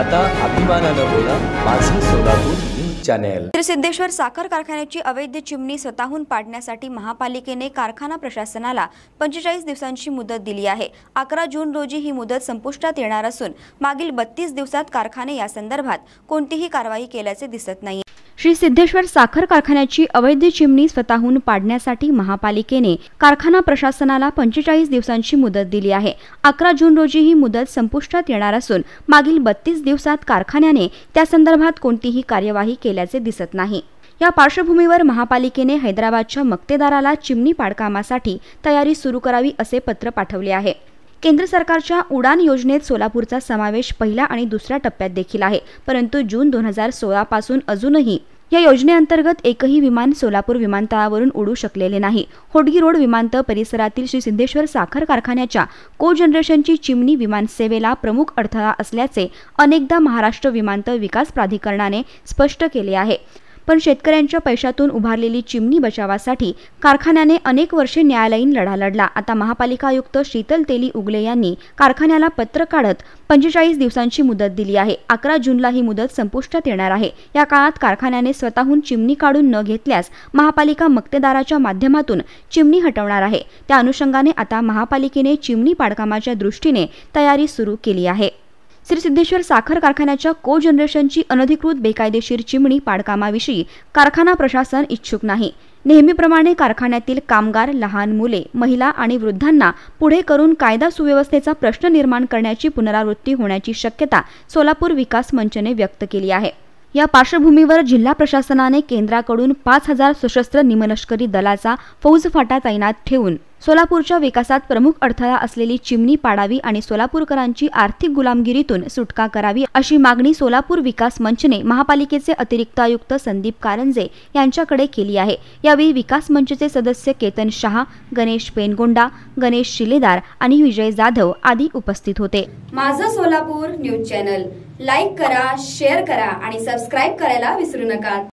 आता अभिमानानं बोला माझं सोलापूर सिद्धेश्वर साखर कारखान्याची अवैध चिमणी स्वतःहून पाडण्यासाठी महापालिकेने कारखाना प्रशासनाला पंचेचाळीस दिवसांची मुदत दिली आहे अकरा जून रोजी ही मुदत संपुष्टात येणार असून मागील बत्तीस दिवसात कारखाने यासंदर्भात कोणतीही कारवाई केल्याचे दिसत नाही श्री सिद्धेश्वर साखर कारखान्याची अवैध चिमणी स्वतःहून पाडण्यासाठी महापालिकेने कारखाना प्रशासनाला पंचेचाळीस दिवसांची मुदत दिली आहे अकरा जून रोजी ही मुदत संपुष्टात येणार असून मागील बत्तीस दिवसात कारखान्याने त्यासंदर्भात कोणतीही कार्यवाही केल्याचे दिसत नाही या पार्श्वभूमीवर महापालिकेने हैदराबादच्या मक्तेदाराला चिमणी पाडकामासाठी तयारी सुरू करावी असे पत्र पाठवले आहे केंद्र सरकारच्या उडान योजनेत सोलापूरचा समावेश पहिल्या आणि दुसऱ्या टप्प्यात देखील आहे परंतु जून दोन हजार सोळापासून अजूनही या योजनेअंतर्गत एकही विमान सोलापूर विमानतळावरून उडू शकलेले नाही होडगी रोड विमानतळ परिसरातील श्री सिद्धेश्वर साखर कारखान्याच्या को जनरेशनची चिमणी विमानसेवेला प्रमुख अडथळा असल्याचे अनेकदा महाराष्ट्र विमानतळ विकास प्राधिकरणाने स्पष्ट केले आहे पण शेतकऱ्यांच्या पैशातून उभारलेली चिमणी बचावासाठी कारखान्याने अनेक वर्षे न्यायालयीन लढा लढला आता महापालिका आयुक्त शीतल तेली उगले यांनी कारखान्याला पत्र काढत पंचेचाळीस दिवसांची मुदत दिली आहे अकरा जूनला ही मुदत संपुष्टात येणार आहे या काळात कारखान्याने स्वतःहून चिमणी काढून न घेतल्यास महापालिका मक्तेदाराच्या माध्यमातून चिमणी हटवणार आहे त्या अनुषंगाने आता महापालिकेने चिमणी पाडकामाच्या दृष्टीने तयारी सुरू केली आहे श्री सिद्धेश्वर साखर कारखान्याच्या को जनरेशनची अनधिकृत बेकायदेशीर चिमणी पाडकामाविषयी कारखाना प्रशासन इच्छुक नाही नेहमीप्रमाणे कारखान्यातील कामगार लहान मुले महिला आणि वृद्धांना पुढे करून कायदा सुव्यवस्थेचा प्रश्न निर्माण करण्याची पुनरावृत्ती होण्याची शक्यता सोलापूर विकास मंचने व्यक्त केली आहे या पार्श्वभूमीवर जिल्हा प्रशासनाने केंद्राकडून पाच हजार सशस्त्र निमलष्करी दलाचा फौजफाटा तैनात ठेवून सोलापूरच्या विकासात प्रमुख अडथळा असलेली चिमणी पाडावी आणि सोलापूरकरांची आर्थिक गुलामगिरीतून सुटका करावी अशी मागणी सोलापूर विकास मंचने महापालिकेचे अतिरिक्त आयुक्त संदीप कारंजे यांच्याकडे केली आहे यावेळी विकास मंचचे सदस्य केतन शहा गणेश पेनगोंडा गणेश शिलेदार आणि विजय जाधव आदी उपस्थित होते माझं सोलापूर न्यूज चॅनल लाईक करा शेअर करा आणि सबस्क्राईब करायला विसरू नका